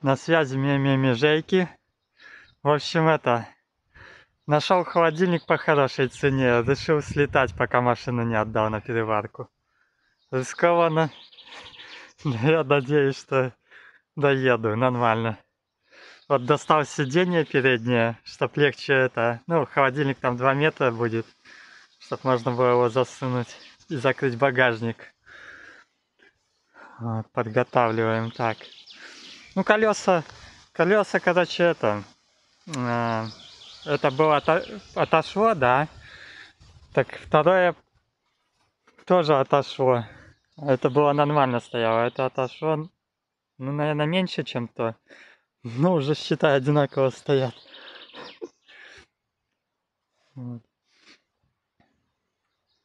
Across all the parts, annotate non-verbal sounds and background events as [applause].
На связи меми жейки. В общем, это... Нашел холодильник по хорошей цене. Решил слетать, пока машину не отдал на переварку. Рискованно. Но [laughs] я надеюсь, что доеду нормально. Вот достал сиденье переднее, чтоб легче это... Ну, холодильник там 2 метра будет, чтоб можно было его засунуть и закрыть багажник. Вот, подготавливаем так. Ну, колеса, колеса, короче, это, э, это было ото, отошло, да. Так второе тоже отошло. Это было нормально стояло, это отошло, ну, наверное, меньше, чем то. Ну, уже, считай, одинаково стоят.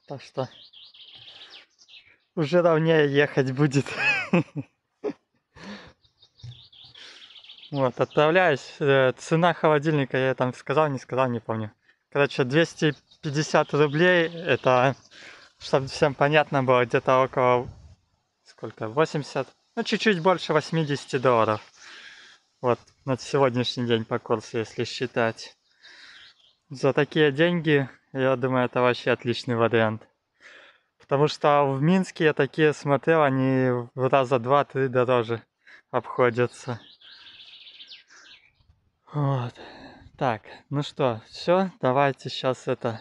Так что уже ровнее ехать будет. [laughs] Вот, отправляюсь. Э, цена холодильника, я там сказал, не сказал, не помню. Короче, 250 рублей, это, чтобы всем понятно было, где-то около, сколько, 80, ну, чуть-чуть больше 80 долларов. Вот, на сегодняшний день по курсу, если считать. За такие деньги, я думаю, это вообще отличный вариант. Потому что в Минске я такие смотрел, они в раза два-три дороже обходятся. Вот. Так, ну что, все, давайте сейчас это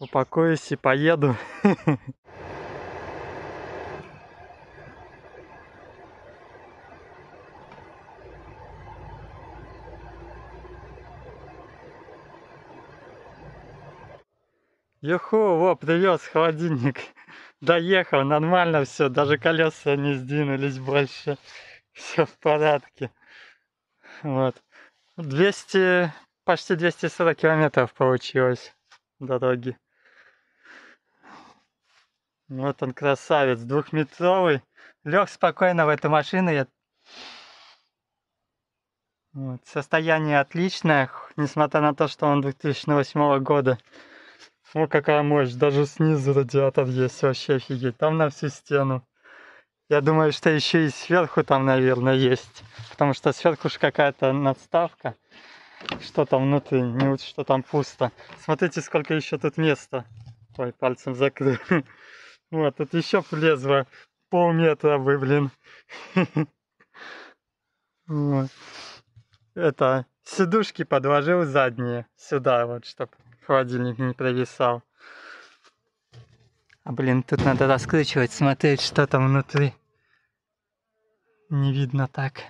упакуюсь и поеду. [laughs] Юху, во, привез холодильник. [laughs] Доехал, нормально все, даже колеса не сдвинулись больше. [laughs] Все в порядке. Вот. 200, почти 240 километров получилось дороги. Вот он красавец, двухметровый. Лег спокойно в эту машину. Я... Вот, состояние отличное, несмотря на то, что он 2008 года. О, какая мощь, даже снизу радиатор есть, вообще офигеть. Там на всю стену. Я думаю, что еще и сверху там, наверное, есть. Потому что сверху же какая-то надставка. Что там внутри, не что там пусто. Смотрите, сколько еще тут места. Ой, пальцем закрыл. [laughs] Вот, тут еще влезло полметра вы, блин. [laughs] Вот. Это сидушки подложил задние сюда, вот, чтобы холодильник не провисал. А блин, тут надо раскручивать, смотреть, что там внутри. Не видно так.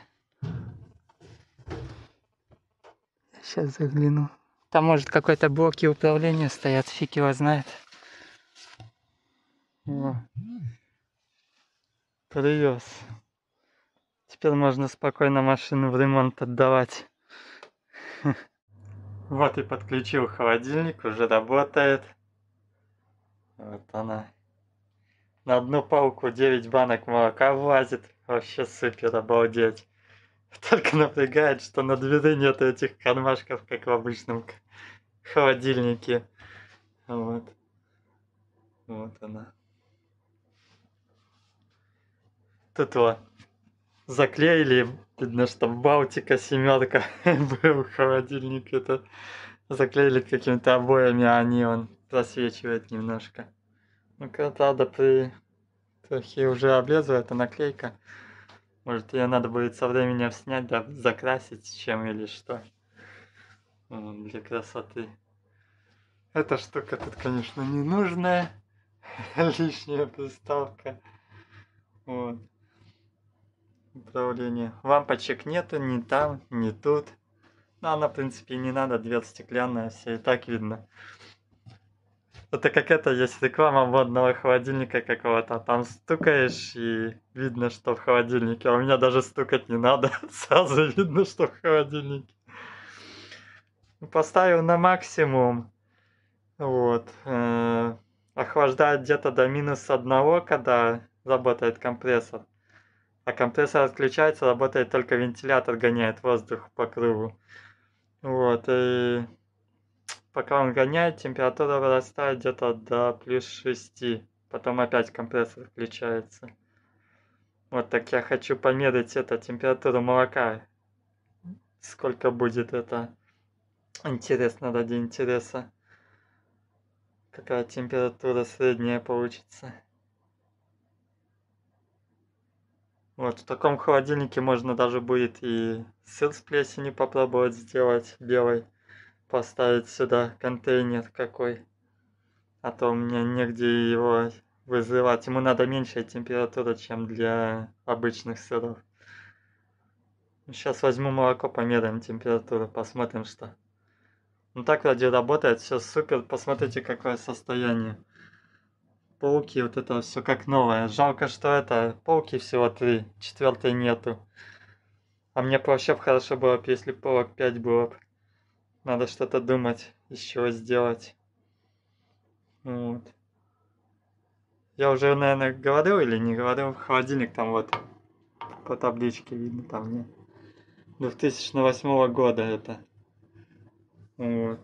Сейчас загляну. Там может какой-то блоки управления стоят, фиг его знает. О. Привез. Теперь можно спокойно машину в ремонт отдавать. [laughs] Вот и подключил холодильник, уже работает. Вот она. На одну палку 9 банок молока влазит. Вообще супер, обалдеть. [laughs] Только напрягает, что на двери нет этих кармашков, как в обычном холодильнике. Вот. Вот она. Тут вот заклеили, видно, что Балтика семерка [laughs] был холодильник, это заклеили какими-то обоями, а не он просвечивает немножко. Ну, правда, при трохе уже облезла эта наклейка. Может, ее надо будет со временем снять, да, закрасить чем или что. Для красоты. Эта штука тут, конечно, ненужная, [laughs] Лишняя приставка. Вот. Управление. Лампочек нету ни там, ни тут. Но она, в принципе, не надо. Дверь стеклянная, все и так видно. Это как это, есть реклама модного холодильника какого-то, там стукаешь и видно, что в холодильнике. А у меня даже стукать не надо, [laughs] сразу видно, что в холодильнике. Ну, поставил на максимум, вот. Э, охлаждает где-то до минус одного, когда работает компрессор. А компрессор отключается, работает только вентилятор, гоняет воздух по кругу. Вот, и Пока он гоняет, температура вырастает где-то до плюс 6. Потом опять компрессор включается. Вот так я хочу померить это, температуру молока. Сколько будет это? Интересно ради интереса. Какая температура средняя получится. Вот, в таком холодильнике можно даже будет и сыр с плесенью попробовать сделать белый поставить сюда контейнер какой. А то у меня негде его вызывать. Ему надо меньшая температура, чем для обычных сыров. Сейчас возьму молоко, померяем температуру, посмотрим что. Ну так вроде работает, все супер. Посмотрите, какое состояние. Пауки, вот это все как новое. Жалко, что это пауки всего три, четвертой нету. А мне вообще хорошо было бы, если паук 5 было бы. Надо что-то думать, из чего сделать. Вот. Я уже, наверное, говорил или не говорил, холодильник там вот по табличке видно там мне. 2008 года это. Вот.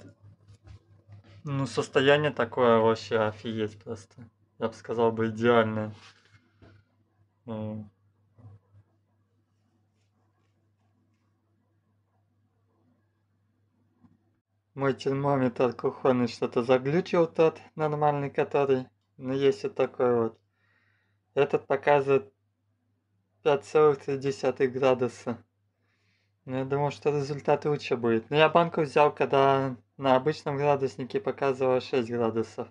Ну, состояние такое вообще офигеть просто. Я бы сказал бы идеальное. Вот. Мой термометр кухонный что-то заглючил тот, нормальный который. Но есть вот такой вот. Этот показывает 5,3 градуса. Но ну, я думал, что результат лучше будет. Но я банку взял, когда на обычном градуснике показывало 6 градусов.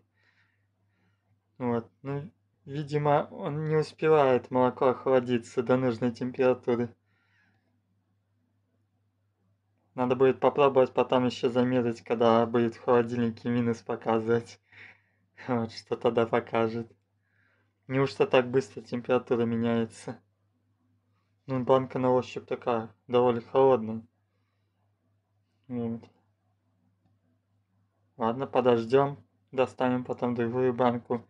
Вот. Ну, видимо, он не успевает молоко охладиться до нужной температуры. Надо будет попробовать потом еще замерить, когда будет в холодильнике минус показывать. [laughs] Вот, что тогда покажет. Неужто так быстро температура меняется? Ну, банка на ощупь такая, довольно холодная. Вот. Ладно, подождем. Достанем потом другую банку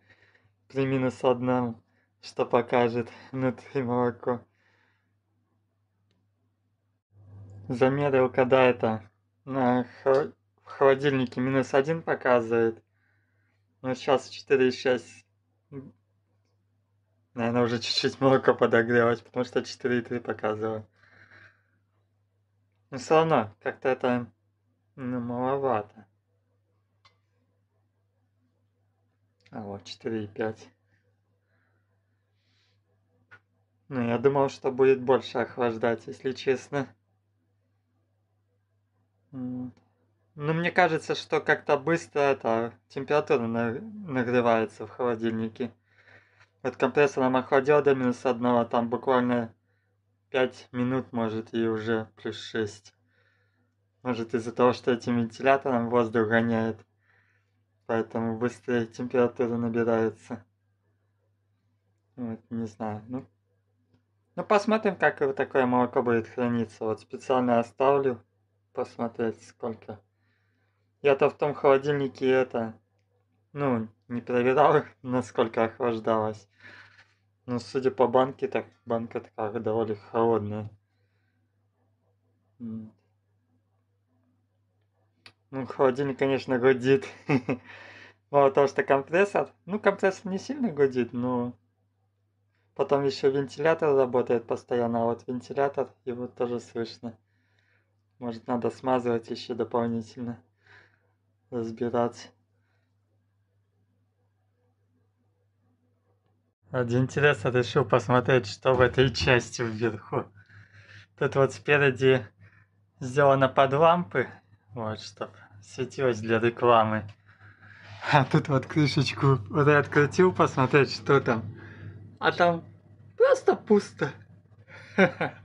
при минус одном, что покажет внутри молоко. замерил, когда это на э, в холодильнике минус один показывает. Но сейчас 4,6. Наверное, уже чуть-чуть молоко подогревать, потому что 4,3 показывает, Но все равно, как-то это ну, маловато. А вот 4,5. Ну, я думал, что будет больше охлаждать, если честно. Ну, мне кажется, что как-то быстро это, температура нагревается в холодильнике. Вот компрессором охладил до минус одного, там буквально 5 минут, может, и уже плюс 6. Может, из-за того, что этим вентилятором воздух гоняет. Поэтому быстрее температура набирается. Вот, не знаю. Ну, ну посмотрим, как вот такое молоко будет храниться. Вот специально оставлю посмотреть сколько. Я-то в том холодильнике это, ну, не проверял, [laughs] насколько охлаждалось. Но судя по банке, так банка такая довольно холодная. Ну, холодильник, конечно, гудит. [laughs] Мало того, что компрессор. Ну, компрессор не сильно гудит, но... Потом еще вентилятор работает постоянно, а вот вентилятор, его тоже слышно. Может надо смазывать еще дополнительно, разбирать. Ради интереса решил посмотреть, что в этой части вверху. Тут вот спереди сделано под лампы, вот, чтобы светилось для рекламы. А тут вот крышечку вот я открутил посмотреть, что там. А там просто пусто. [laughs]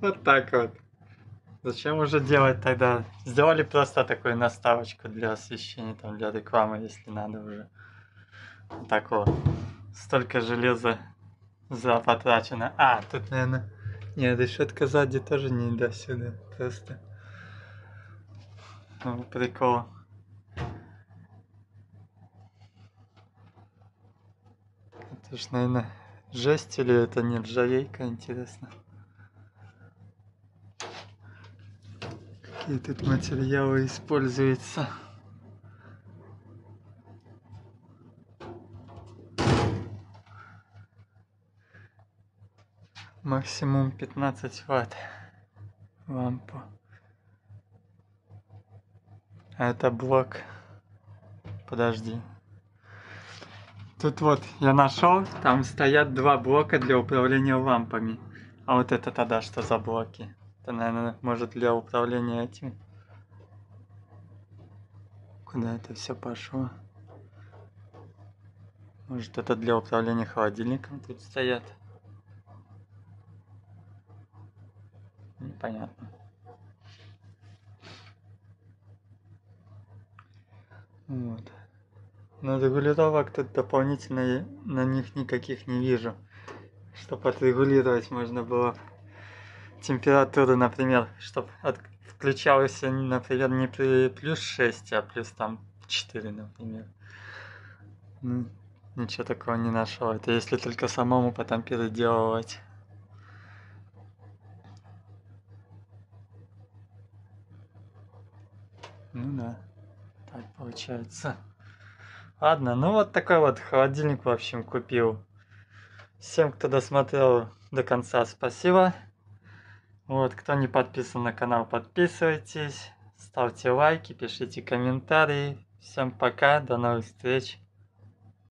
Вот так вот. Зачем уже делать тогда? Сделали просто такую наставочку для освещения, там, для рекламы, если надо уже. Так вот. Столько железа за потрачено. А, тут, наверное, не, решетка сзади тоже не до сюда. Просто ну, прикол. Это ж, наверное, жесть или это не ржавейка, интересно. какие тут материалы используются. Максимум 15 ватт лампу. А это блок. Подожди. Тут вот я нашел, там стоят два блока для управления лампами. А вот это тогда а что за блоки? Это, наверное, может для управления этим. Куда это все пошло? Может, это для управления холодильником тут стоят? Непонятно. Вот. Но регулировок тут дополнительно на них никаких не вижу. Чтобы отрегулировать можно было температуру, например, чтобы от... включалась, например, не при плюс 6, а плюс там 4, например. Ничего такого не нашел. Это если только самому потом переделывать. Ну да, так получается. Ладно, ну вот такой вот холодильник, в общем, купил. Всем, кто досмотрел до конца, спасибо. Вот, кто не подписан на канал, подписывайтесь, ставьте лайки, пишите комментарии. Всем пока, до новых встреч.